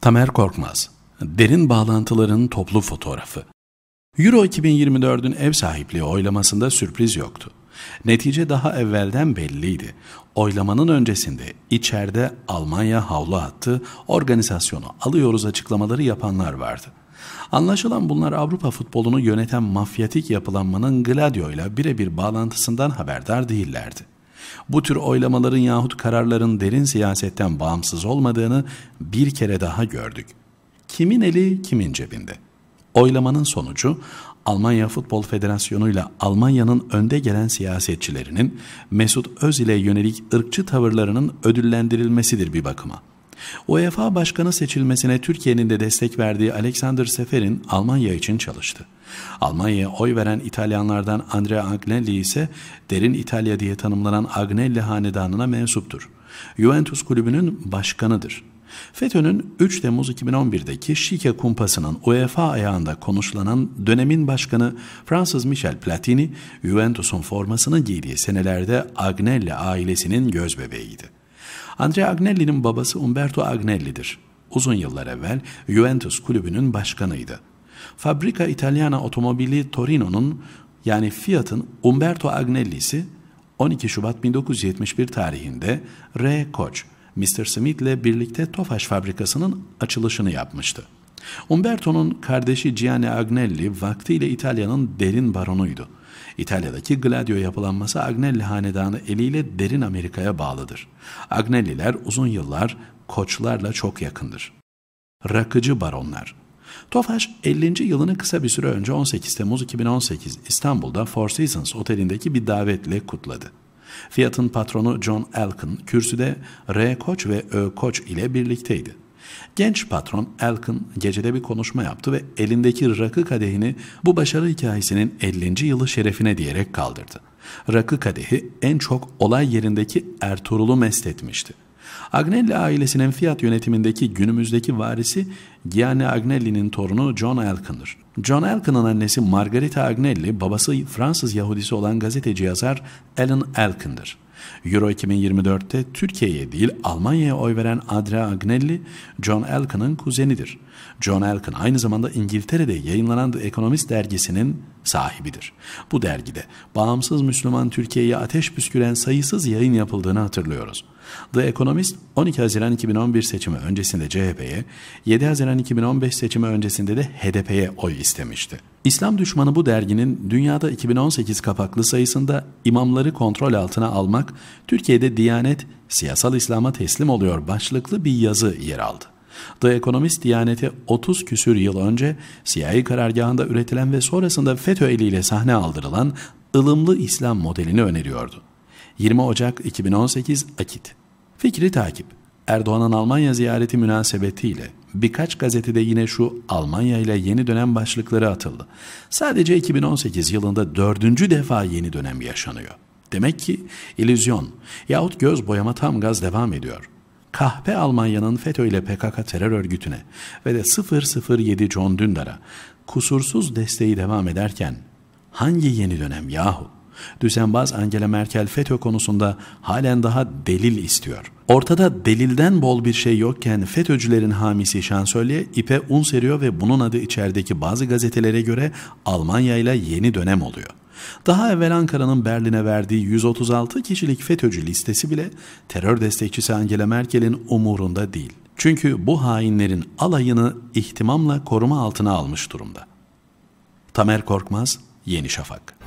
Tamer Korkmaz, Derin Bağlantıların Toplu Fotoğrafı Euro 2024'ün ev sahipliği oylamasında sürpriz yoktu. Netice daha evvelden belliydi. Oylamanın öncesinde içeride Almanya havlu attı, organizasyonu alıyoruz açıklamaları yapanlar vardı. Anlaşılan bunlar Avrupa futbolunu yöneten mafyatik yapılanmanın Gladio ile birebir bağlantısından haberdar değillerdi. Bu tür oylamaların yahut kararların derin siyasetten bağımsız olmadığını bir kere daha gördük. Kimin eli kimin cebinde? Oylamanın sonucu Almanya Futbol Federasyonu ile Almanya'nın önde gelen siyasetçilerinin Mesut Öz ile yönelik ırkçı tavırlarının ödüllendirilmesidir bir bakıma. UEFA Başkanı seçilmesine Türkiye'nin de destek verdiği Alexander Seferin Almanya için çalıştı. Almanya'ya oy veren İtalyanlardan Andrea Agnelli ise derin İtalya diye tanımlanan Agnelli hanedanına mensuptur. Juventus kulübünün başkanıdır. FETÖ'nün 3 Temmuz 2011'deki Şike kumpasının UEFA ayağında konuşlanan dönemin başkanı Fransız Michel Platini, Juventus'un formasını giydiği senelerde Agnelli ailesinin gözbebeğiydi. Andrea Agnelli'nin babası Umberto Agnelli'dir. Uzun yıllar evvel Juventus kulübünün başkanıydı. Fabrika Italiana otomobili Torino'nun yani Fiat'ın Umberto Agnelli'si 12 Şubat 1971 tarihinde R. Koç, Mr. Smith ile birlikte Tofaş fabrikasının açılışını yapmıştı. Umberto'nun kardeşi Gianni Agnelli vaktiyle İtalya'nın derin baronuydu. İtalya'daki Gladio yapılanması Agnelli hanedanı eliyle derin Amerika'ya bağlıdır. Agnelliler uzun yıllar koçlarla çok yakındır. Rakıcı baronlar Tofaş 50. yılını kısa bir süre önce 18 Temmuz 2018 İstanbul'da Four Seasons otelindeki bir davetle kutladı. Fiat'ın patronu John Elkin kürsüde R. Koç ve Ö. Koç ile birlikteydi. Genç patron Elkin gecede bir konuşma yaptı ve elindeki rakı kadehini bu başarı hikayesinin 50. yılı şerefine diyerek kaldırdı. Rakı kadehi en çok olay yerindeki Ertuğrul'u mest etmişti. Agnelli ailesinin fiyat yönetimindeki günümüzdeki varisi Gianni Agnelli'nin torunu John Elkin'dir. John Elkin'ın annesi Margarita Agnelli, babası Fransız Yahudisi olan gazeteci yazar Alan Elkin'dir. Euro 2024'te Türkiye'ye değil Almanya'ya oy veren Adria Agnelli, John Elkan'ın kuzenidir. John Elkan aynı zamanda İngiltere'de yayınlanan The Economist dergisinin sahibidir. Bu dergide bağımsız Müslüman Türkiye'ye ateş püsküren sayısız yayın yapıldığını hatırlıyoruz. The Economist 12 Haziran 2011 seçimi öncesinde CHP'ye, 7 Haziran 2015 seçimi öncesinde de HDP'ye oy istemişti. İslam düşmanı bu derginin dünyada 2018 kapaklı sayısında imamları kontrol altına almak Türkiye'de Diyanet Siyasal İslam'a Teslim Oluyor başlıklı bir yazı yer aldı. The Economist Diyanet'i 30 küsür yıl önce siyahi karargahında üretilen ve sonrasında FETÖ eliyle sahne aldırılan ılımlı İslam modelini öneriyordu. 20 Ocak 2018 Akit Fikri takip Erdoğan'ın Almanya ziyareti münasebetiyle birkaç gazetede yine şu Almanya ile yeni dönem başlıkları atıldı. Sadece 2018 yılında dördüncü defa yeni dönem yaşanıyor. Demek ki ilüzyon yahut göz boyama tam gaz devam ediyor. Kahpe Almanya'nın FETÖ ile PKK terör örgütüne ve de 007 John Dündar'a kusursuz desteği devam ederken hangi yeni dönem yahu? Düzenbaz Angela Merkel FETÖ konusunda halen daha delil istiyor. Ortada delilden bol bir şey yokken FETÖ'cülerin hamisi şansölye ipe un seriyor ve bunun adı içerideki bazı gazetelere göre Almanya ile yeni dönem oluyor. Daha evvel Ankara'nın Berlin'e verdiği 136 kişilik FETÖ'cü listesi bile terör destekçisi Angela Merkel'in umurunda değil. Çünkü bu hainlerin alayını ihtimamla koruma altına almış durumda. Tamer Korkmaz, Yeni Şafak.